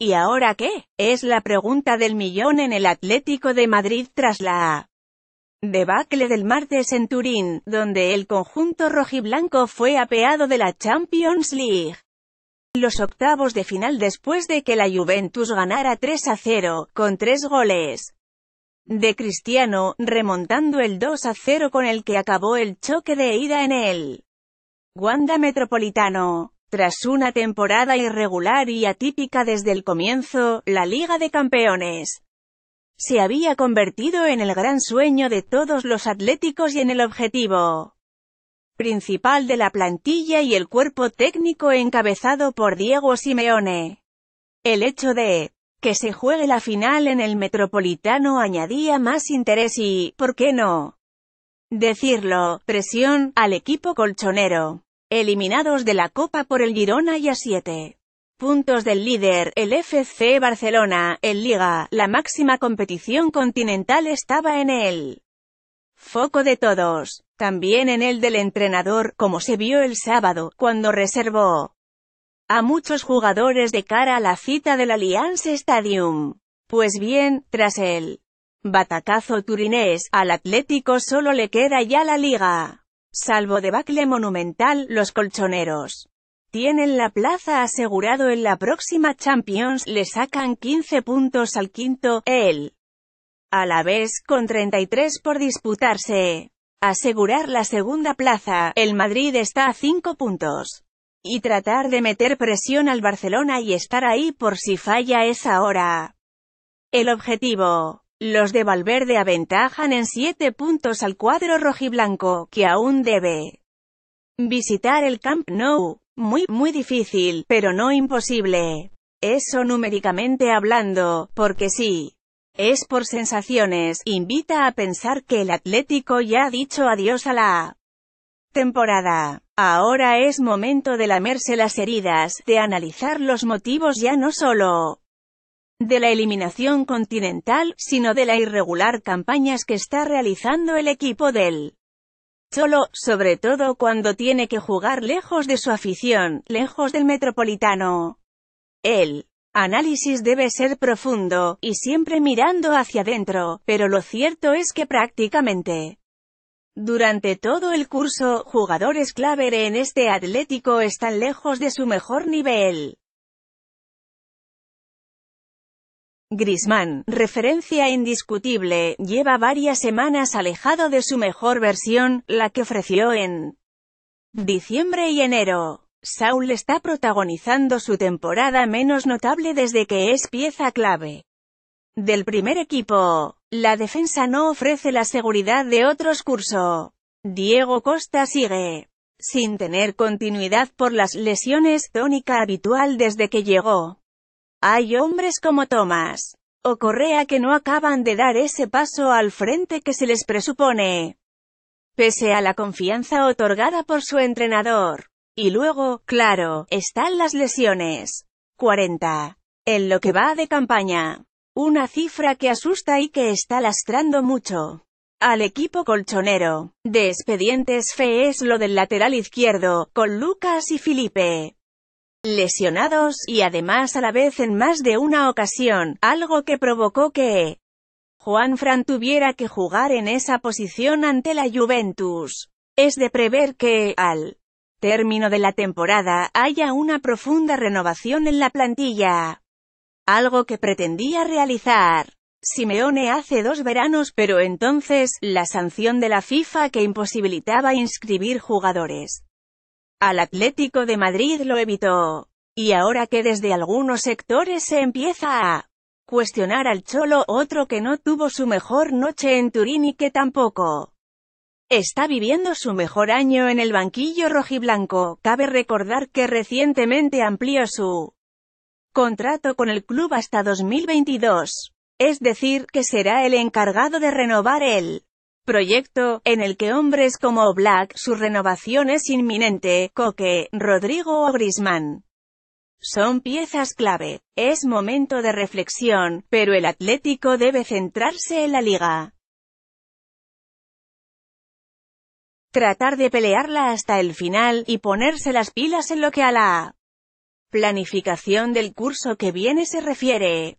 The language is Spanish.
¿Y ahora qué? Es la pregunta del millón en el Atlético de Madrid tras la debacle del martes en Turín, donde el conjunto rojiblanco fue apeado de la Champions League. Los octavos de final después de que la Juventus ganara 3 a 0, con tres goles de Cristiano, remontando el 2 a 0 con el que acabó el choque de ida en el Wanda Metropolitano. Tras una temporada irregular y atípica desde el comienzo, la Liga de Campeones se había convertido en el gran sueño de todos los atléticos y en el objetivo principal de la plantilla y el cuerpo técnico encabezado por Diego Simeone. El hecho de que se juegue la final en el Metropolitano añadía más interés y, ¿por qué no? Decirlo, presión, al equipo colchonero. Eliminados de la Copa por el Girona y a 7 puntos del líder, el FC Barcelona, en Liga, la máxima competición continental estaba en él foco de todos, también en el del entrenador, como se vio el sábado, cuando reservó a muchos jugadores de cara a la cita del Allianz Stadium. Pues bien, tras el batacazo turinés, al Atlético solo le queda ya la liga. Salvo debacle monumental, los colchoneros tienen la plaza asegurado en la próxima Champions, le sacan 15 puntos al quinto, él a la vez, con 33 por disputarse. Asegurar la segunda plaza, el Madrid está a 5 puntos. Y tratar de meter presión al Barcelona y estar ahí por si falla esa hora. El objetivo. Los de Valverde aventajan en 7 puntos al cuadro rojiblanco, que aún debe visitar el Camp Nou. Muy, muy difícil, pero no imposible. Eso numéricamente hablando, porque sí. Es por sensaciones, invita a pensar que el Atlético ya ha dicho adiós a la temporada. Ahora es momento de lamerse las heridas, de analizar los motivos ya no solo de la eliminación continental, sino de la irregular campañas que está realizando el equipo del Solo, sobre todo cuando tiene que jugar lejos de su afición, lejos del metropolitano. El análisis debe ser profundo, y siempre mirando hacia adentro, pero lo cierto es que prácticamente durante todo el curso, jugadores clave en este Atlético están lejos de su mejor nivel. Grisman, referencia indiscutible, lleva varias semanas alejado de su mejor versión, la que ofreció en diciembre y enero. Saul está protagonizando su temporada menos notable desde que es pieza clave del primer equipo. La defensa no ofrece la seguridad de otros curso. Diego Costa sigue sin tener continuidad por las lesiones tónica habitual desde que llegó. Hay hombres como Tomás o Correa que no acaban de dar ese paso al frente que se les presupone, pese a la confianza otorgada por su entrenador. Y luego, claro, están las lesiones. 40. En lo que va de campaña. Una cifra que asusta y que está lastrando mucho. Al equipo colchonero. De expedientes fe es lo del lateral izquierdo, con Lucas y Felipe lesionados, y además a la vez en más de una ocasión, algo que provocó que Juan Fran tuviera que jugar en esa posición ante la Juventus. Es de prever que, al término de la temporada, haya una profunda renovación en la plantilla. Algo que pretendía realizar. Simeone hace dos veranos, pero entonces, la sanción de la FIFA que imposibilitaba inscribir jugadores al Atlético de Madrid lo evitó. Y ahora que desde algunos sectores se empieza a cuestionar al Cholo, otro que no tuvo su mejor noche en Turín y que tampoco está viviendo su mejor año en el banquillo rojiblanco, cabe recordar que recientemente amplió su contrato con el club hasta 2022. Es decir, que será el encargado de renovar el proyecto, en el que hombres como Black, su renovación es inminente, Coque, Rodrigo o Griezmann. Son piezas clave. Es momento de reflexión, pero el Atlético debe centrarse en la liga. Tratar de pelearla hasta el final, y ponerse las pilas en lo que a la planificación del curso que viene se refiere.